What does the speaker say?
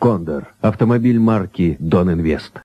«Кондор» — автомобиль марки «Дон Инвест».